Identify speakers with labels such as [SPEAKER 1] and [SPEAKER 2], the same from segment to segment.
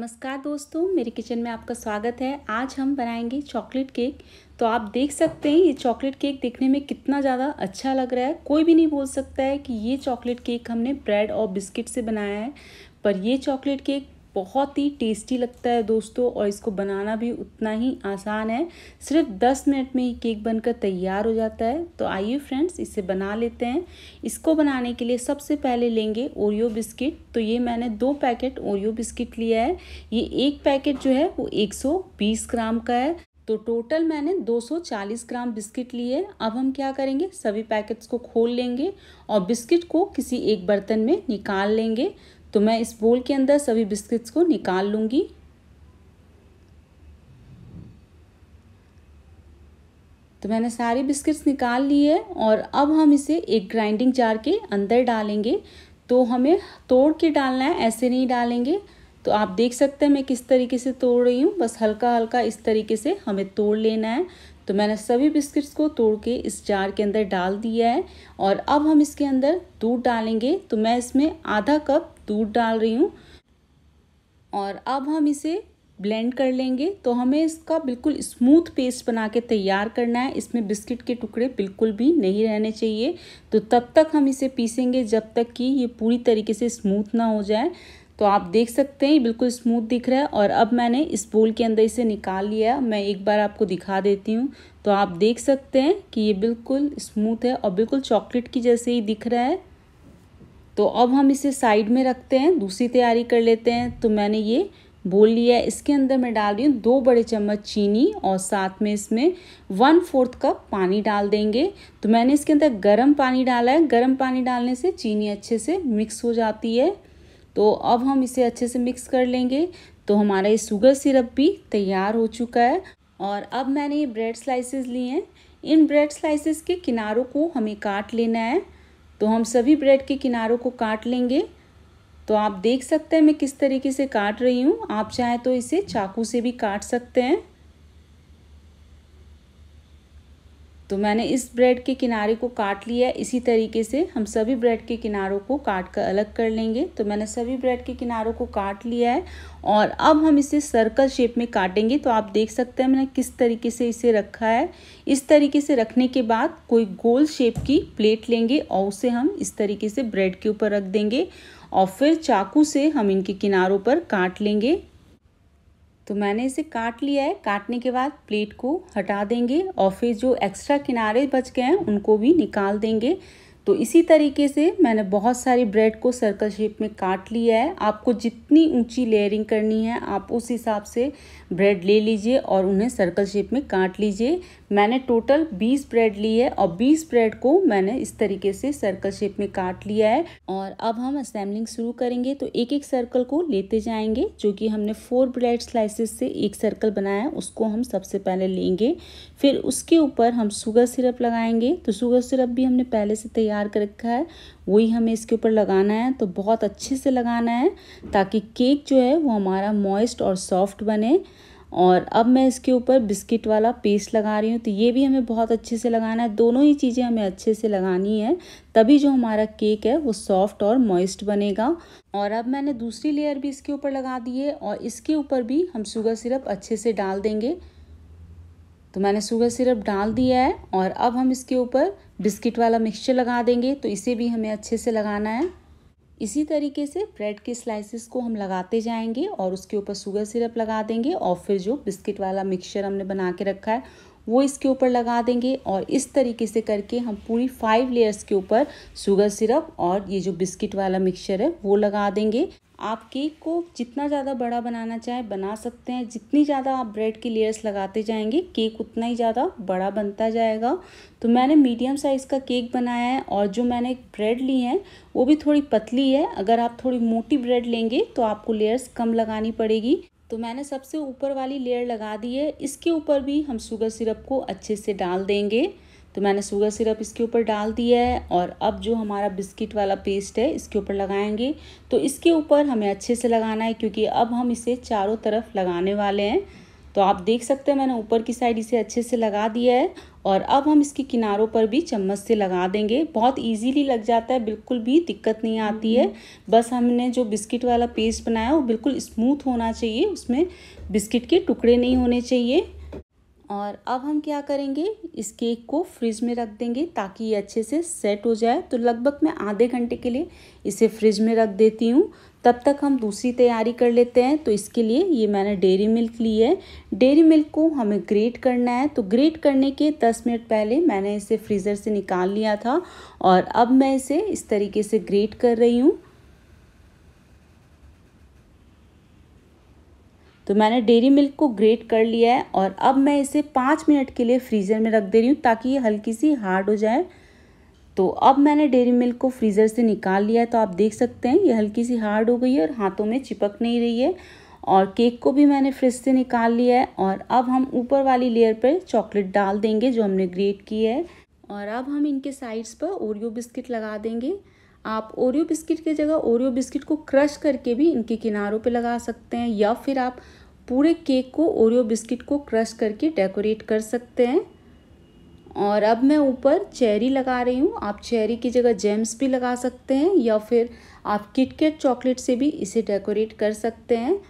[SPEAKER 1] नमस्कार दोस्तों मेरे किचन में आपका स्वागत है आज हम बनाएंगे चॉकलेट केक तो आप देख सकते हैं ये चॉकलेट केक देखने में कितना ज़्यादा अच्छा लग रहा है कोई भी नहीं बोल सकता है कि ये चॉकलेट केक हमने ब्रेड और बिस्किट से बनाया है पर ये चॉकलेट केक बहुत ही टेस्टी लगता है दोस्तों और इसको बनाना भी उतना ही आसान है सिर्फ दस मिनट में ये केक बनकर तैयार हो जाता है तो आइए फ्रेंड्स इसे बना लेते हैं इसको बनाने के लिए सबसे पहले लेंगे ओरियो बिस्किट तो ये मैंने दो पैकेट ओरियो बिस्किट लिया है ये एक पैकेट जो है वो 120 ग्राम का है तो टोटल मैंने 240 ग्राम बिस्किट लिए अब हम क्या करेंगे सभी पैकेट्स को खोल लेंगे और बिस्किट को किसी एक बर्तन में निकाल लेंगे तो मैं इस बोल के अंदर सभी बिस्किट्स को निकाल लूँगी तो मैंने सारे बिस्किट्स निकाल लिए और अब हम इसे एक ग्राइंडिंग जार के अंदर डालेंगे तो हमें तोड़ के डालना है ऐसे नहीं डालेंगे तो आप देख सकते हैं मैं किस तरीके से तोड़ रही हूँ बस हल्का हल्का इस तरीके से हमें तोड़ लेना है तो मैंने सभी बिस्किट्स को तोड़ के इस जार के अंदर डाल दिया है और अब हम इसके अंदर दूध डालेंगे तो मैं इसमें आधा कप दूध डाल रही हूँ और अब हम इसे ब्लेंड कर लेंगे तो हमें इसका बिल्कुल स्मूथ पेस्ट बना के तैयार करना है इसमें बिस्किट के टुकड़े बिल्कुल भी नहीं रहने चाहिए तो तब तक हम इसे पीसेंगे जब तक कि ये पूरी तरीके से स्मूथ ना हो जाए तो आप देख सकते हैं बिल्कुल स्मूथ दिख रहा है और अब मैंने इस बोल के अंदर इसे निकाल लिया मैं एक बार आपको दिखा देती हूँ तो आप देख सकते हैं कि ये बिल्कुल स्मूथ है और बिल्कुल चॉकलेट की जैसे ही दिख रहा है तो अब हम इसे साइड में रखते हैं दूसरी तैयारी कर लेते हैं तो मैंने ये बोल लिया है इसके अंदर मैं डाल रही हूँ दो बड़े चम्मच चीनी और साथ में इसमें वन फोर्थ कप पानी डाल देंगे तो मैंने इसके अंदर गर्म पानी डाला है गर्म पानी डालने से चीनी अच्छे से मिक्स हो जाती है तो अब हम इसे अच्छे से मिक्स कर लेंगे तो हमारा ये शुगर सिरप भी तैयार हो चुका है और अब मैंने ये ब्रेड स्लाइसेस लिए हैं इन ब्रेड स्लाइसेस के किनारों को हमें काट लेना है तो हम सभी ब्रेड के किनारों को काट लेंगे तो आप देख सकते हैं मैं किस तरीके से काट रही हूँ आप चाहें तो इसे चाकू से भी काट सकते हैं तो मैंने इस ब्रेड के किनारे को काट लिया इसी तरीके से हम सभी ब्रेड के किनारों को काट कर अलग कर लेंगे तो मैंने सभी ब्रेड के किनारों को काट लिया है और अब हम इसे सर्कल शेप में काटेंगे तो आप देख सकते हैं मैंने किस तरीके से इसे रखा है इस तरीके से रखने के बाद कोई गोल शेप की प्लेट लेंगे और उसे हम इस तरीके से ब्रेड के ऊपर रख देंगे और फिर चाकू से हम इनके किनारों पर काट लेंगे तो मैंने इसे काट लिया है काटने के बाद प्लेट को हटा देंगे और फिर जो एक्स्ट्रा किनारे बच गए हैं उनको भी निकाल देंगे तो इसी तरीके से मैंने बहुत सारी ब्रेड को सर्कल शेप में काट लिया है आपको जितनी ऊंची लेयरिंग करनी है आप उस हिसाब से ब्रेड ले लीजिए और उन्हें सर्कल शेप में काट लीजिए मैंने टोटल 20 ब्रेड ली है और 20 ब्रेड को मैंने इस तरीके से सर्कल शेप में काट लिया है और अब हम असेंबलिंग शुरू करेंगे तो एक एक सर्कल को लेते जाएंगे जो कि हमने फोर ब्रेड स्लाइसिस से एक सर्कल बनाया है उसको हम सबसे पहले लेंगे फिर उसके ऊपर हम शुगर सिरप लगाएंगे तो शुगर सिरप भी हमने पहले से तैयार तैयार कर रखा है वही हमें इसके ऊपर लगाना है तो बहुत अच्छे से लगाना है ताकि केक जो है वो हमारा मॉइस्ट और सॉफ्ट बने और अब मैं इसके ऊपर बिस्किट वाला पेस्ट लगा रही हूँ तो ये भी हमें बहुत अच्छे से लगाना है दोनों ही चीज़ें हमें अच्छे से लगानी है तभी जो हमारा केक है वो सॉफ्ट और मॉइस्ट बनेगा और अब मैंने दूसरी लेयर भी इसके ऊपर लगा दी है और इसके ऊपर भी हम शुगर सिरप अच्छे से डाल देंगे तो मैंने शुगर सिरप डाल दिया है और अब हम इसके ऊपर बिस्किट वाला मिक्सचर लगा देंगे तो इसे भी हमें अच्छे से लगाना है इसी तरीके से ब्रेड के स्लाइसिस को हम लगाते जाएंगे और उसके ऊपर शुगर सिरप लगा देंगे और फिर जो बिस्किट वाला मिक्सचर हमने बना के रखा है वो इसके ऊपर लगा देंगे और इस तरीके से करके हम पूरी फाइव लेयर्स के ऊपर शुगर सिरप और ये जो बिस्किट वाला मिक्सचर है वो लगा देंगे आप केक को जितना ज़्यादा बड़ा बनाना चाहें बना सकते हैं जितनी ज़्यादा आप ब्रेड की लेयर्स लगाते जाएंगे केक उतना ही ज़्यादा बड़ा बनता जाएगा तो मैंने मीडियम साइज़ का केक बनाया है और जो मैंने ब्रेड ली है वो भी थोड़ी पतली है अगर आप थोड़ी मोटी ब्रेड लेंगे तो आपको लेयर्स कम लगानी पड़ेगी तो मैंने सबसे ऊपर वाली लेयर लगा दी है इसके ऊपर भी हम शुगर सिरप को अच्छे से डाल देंगे तो मैंने शुगर सिरप इसके ऊपर डाल दिया है और अब जो हमारा बिस्किट वाला पेस्ट है इसके ऊपर लगाएंगे तो इसके ऊपर हमें अच्छे से लगाना है क्योंकि अब हम इसे चारों तरफ लगाने वाले हैं तो आप देख सकते हैं मैंने ऊपर की साइड इसे अच्छे से लगा दिया है और अब हम इसके किनारों पर भी चम्मच से लगा देंगे बहुत इजीली लग जाता है बिल्कुल भी दिक्कत नहीं आती है हम्म। बस हमने जो बिस्किट वाला पेस्ट बनाया वो बिल्कुल स्मूथ होना चाहिए उसमें बिस्किट के टुकड़े नहीं होने चाहिए और अब हम क्या करेंगे इस केक को फ्रिज में रख देंगे ताकि ये अच्छे से सेट हो जाए तो लगभग मैं आधे घंटे के लिए इसे फ्रिज में रख देती हूँ तब तक हम दूसरी तैयारी कर लेते हैं तो इसके लिए ये मैंने डेरी मिल्क ली है डेरी मिल्क को हमें ग्रेट करना है तो ग्रेट करने के 10 मिनट पहले मैंने इसे फ्रीज़र से निकाल लिया था और अब मैं इसे इस तरीके से ग्रेट कर रही हूँ तो मैंने डेरी मिल्क को ग्रेट कर लिया है और अब मैं इसे पाँच मिनट के लिए फ्रीज़र में रख दे रही हूँ ताकि ये हल्की सी हार्ड हो जाए तो अब मैंने डेरी मिल्क को फ्रीज़र से निकाल लिया है तो आप देख सकते हैं ये हल्की सी हार्ड हो गई है और हाथों में चिपक नहीं रही है और केक को भी मैंने फ्रिज से निकाल लिया है और अब हम ऊपर वाली लेयर पर चॉकलेट डाल देंगे जो हमने ग्रेट की है और अब हम इनके साइड्स पर ओरियो बिस्किट लगा देंगे आप ओरियो बिस्किट की जगह ओरियो बिस्किट को क्रश करके भी इनके किनारों पे लगा सकते हैं या फिर आप पूरे केक को ओरियो बिस्किट को क्रश करके डेकोरेट कर सकते हैं और अब मैं ऊपर चेरी लगा रही हूँ आप चेरी की जगह जेम्स भी लगा सकते हैं या फिर आप किटकेट चॉकलेट से भी इसे डेकोरेट कर सकते हैं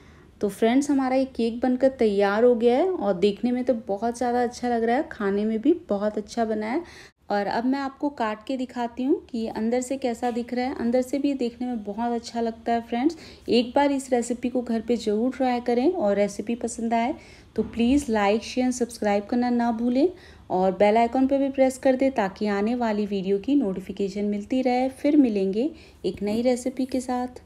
[SPEAKER 1] तो फ्रेंड्स हमारा ये केक बनकर तैयार हो गया है और देखने में तो बहुत ज़्यादा अच्छा लग रहा है खाने में भी बहुत अच्छा बना है और अब मैं आपको काट के दिखाती हूँ कि अंदर से कैसा दिख रहा है अंदर से भी देखने में बहुत अच्छा लगता है फ्रेंड्स एक बार इस रेसिपी को घर पे ज़रूर ट्राई करें और रेसिपी पसंद आए तो प्लीज़ लाइक शेयर सब्सक्राइब करना ना भूलें और बेल आइकॉन पर भी प्रेस कर दे ताकि आने वाली वीडियो की नोटिफिकेशन मिलती रहे फिर मिलेंगे एक नई रेसिपी के साथ